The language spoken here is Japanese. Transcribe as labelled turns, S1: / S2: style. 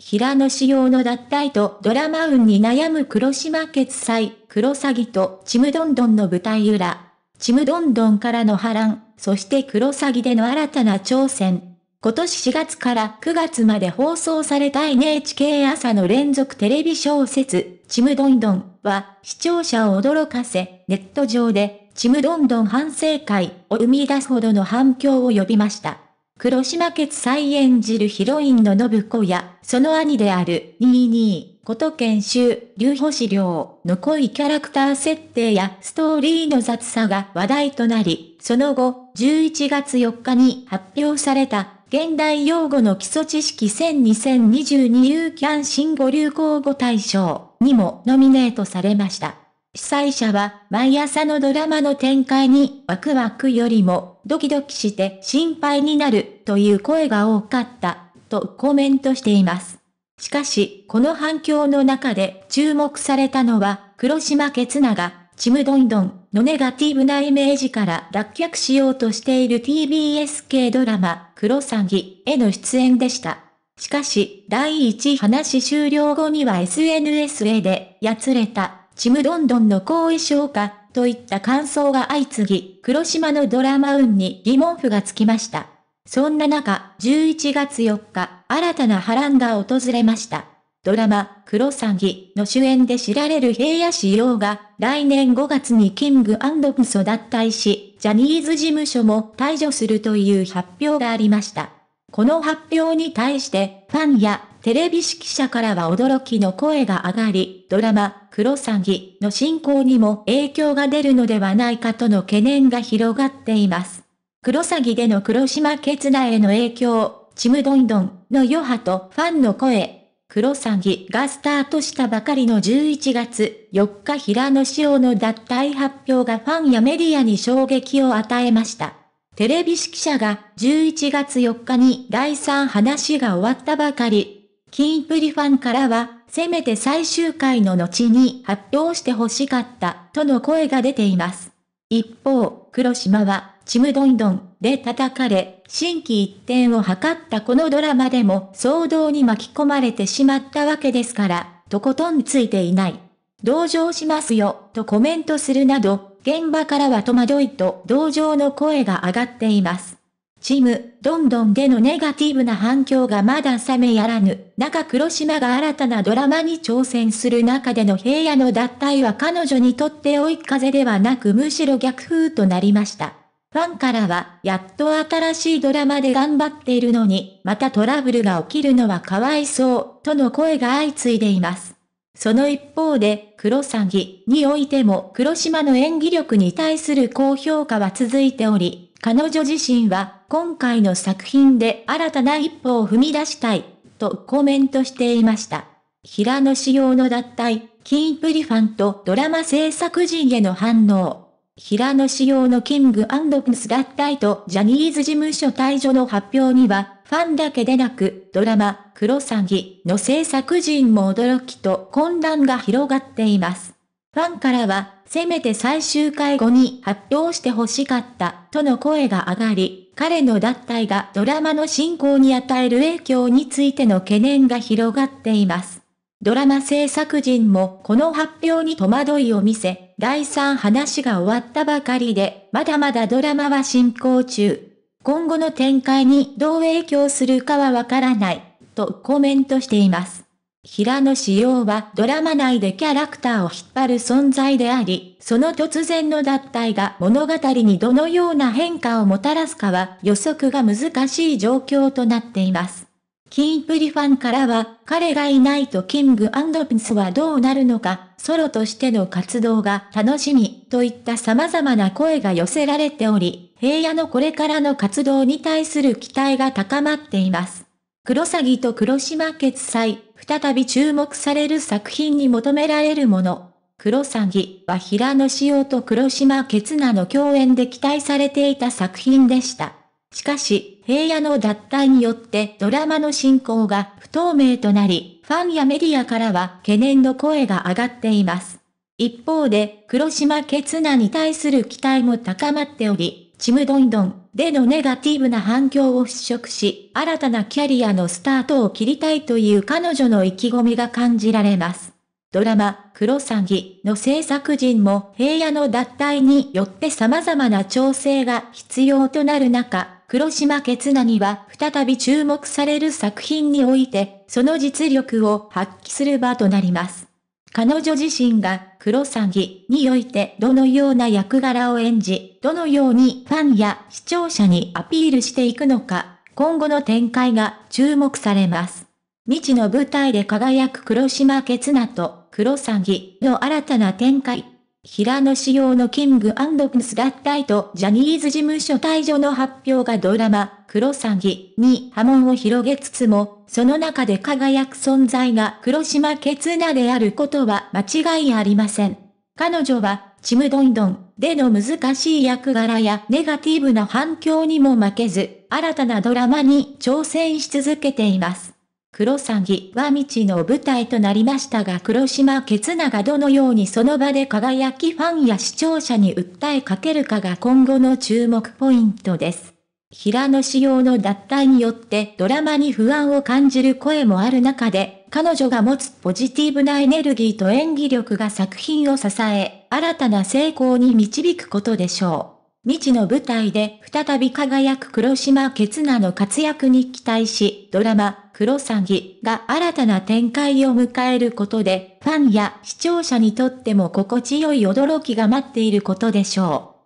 S1: 平野紫耀の脱退とドラマ運に悩む黒島決裁、黒詐欺とちむどんどんの舞台裏。ちむどんどんからの波乱、そして黒詐欺での新たな挑戦。今年4月から9月まで放送された NHK 朝の連続テレビ小説、ちむどんどんは視聴者を驚かせ、ネット上で、ちむどんどん反省会を生み出すほどの反響を呼びました。黒島決再演じるヒロインの信子や、その兄であるニー、こと研修、流星亮の濃いキャラクター設定やストーリーの雑さが話題となり、その後、11月4日に発表された、現代用語の基礎知識1000-2022ユーキャン新語流行語大賞にもノミネートされました。主催者は毎朝のドラマの展開にワクワクよりもドキドキして心配になるという声が多かったとコメントしています。しかし、この反響の中で注目されたのは黒島ケツナがちむどんどんのネガティブなイメージから脱却しようとしている TBS 系ドラマ黒詐欺への出演でした。しかし、第一話終了後には s n s へで、やつれたちむどんどんの後遺症か、といった感想が相次ぎ、黒島のドラマ運に疑問符がつきました。そんな中、11月4日、新たな波乱が訪れました。ドラマ、黒詐欺の主演で知られる平野紫陽が、来年5月にキングプソ脱退し、ジャニーズ事務所も退場するという発表がありました。この発表に対して、ファンやテレビ指揮者からは驚きの声が上がり、ドラマ、クロサギの進行にも影響が出るのではないかとの懸念が広がっています。クロサギでの黒島決断への影響、ちむどんどんの余波とファンの声、クロサギがスタートしたばかりの11月4日平野志耀の脱退発表がファンやメディアに衝撃を与えました。テレビ指揮者が11月4日に第3話が終わったばかりキンプリファンからは、せめて最終回の後に発表してほしかった、との声が出ています。一方、黒島は、ちむどんどんで叩かれ、新規一点を図ったこのドラマでも騒動に巻き込まれてしまったわけですから、とことんついていない。同情しますよ、とコメントするなど、現場からは戸惑いと同情の声が上がっています。チーム、ロンドンでのネガティブな反響がまだ冷めやらぬ、中黒島が新たなドラマに挑戦する中での平野の脱退は彼女にとって追い風ではなくむしろ逆風となりました。ファンからは、やっと新しいドラマで頑張っているのに、またトラブルが起きるのはかわいそう、との声が相次いでいます。その一方で、黒詐欺においても黒島の演技力に対する高評価は続いており、彼女自身は今回の作品で新たな一歩を踏み出したい、とコメントしていました。平野仕様の脱退、キンプリファンとドラマ制作陣への反応。平野仕様のキングプリンス脱退とジャニーズ事務所退場の発表には、ファンだけでなく、ドラマ、クロサギの制作陣も驚きと混乱が広がっています。ファンからは、せめて最終回後に発表してほしかった、との声が上がり、彼の脱退がドラマの進行に与える影響についての懸念が広がっています。ドラマ制作陣もこの発表に戸惑いを見せ、第3話が終わったばかりで、まだまだドラマは進行中。今後の展開にどう影響するかはわからない、とコメントしています。平野紫耀はドラマ内でキャラクターを引っ張る存在であり、その突然の脱退が物語にどのような変化をもたらすかは予測が難しい状況となっています。キンプリファンからは、彼がいないとキングピスはどうなるのか、ソロとしての活動が楽しみ、といった様々な声が寄せられており、平野のこれからの活動に対する期待が高まっています。黒詐欺と黒島決済再び注目される作品に求められるもの。黒詐欺は平野紫耀と黒島ケ菜の共演で期待されていた作品でした。しかし、平野の脱退によってドラマの進行が不透明となり、ファンやメディアからは懸念の声が上がっています。一方で、黒島ケ菜に対する期待も高まっており、ちむどんどんでのネガティブな反響を払拭し、新たなキャリアのスタートを切りたいという彼女の意気込みが感じられます。ドラマ、クロサギの制作陣も平野の脱退によって様々な調整が必要となる中、黒島ケツナには再び注目される作品において、その実力を発揮する場となります。彼女自身が黒詐欺においてどのような役柄を演じ、どのようにファンや視聴者にアピールしていくのか、今後の展開が注目されます。未知の舞台で輝く黒島ナと黒詐欺の新たな展開。平野仕様のキングプリンス脱退とジャニーズ事務所退場の発表がドラマ、黒詐欺に波紋を広げつつも、その中で輝く存在が黒島ケツナであることは間違いありません。彼女は、ちむどんどんでの難しい役柄やネガティブな反響にも負けず、新たなドラマに挑戦し続けています。黒詐欺は未知の舞台となりましたが黒島ケツナがどのようにその場で輝きファンや視聴者に訴えかけるかが今後の注目ポイントです。平野仕様の脱退によってドラマに不安を感じる声もある中で、彼女が持つポジティブなエネルギーと演技力が作品を支え、新たな成功に導くことでしょう。未知の舞台で再び輝く黒島ケツナの活躍に期待し、ドラマ、クロサギが新たな展開を迎えることで、ファンや視聴者にとっても心地よい驚きが待っていることでしょう。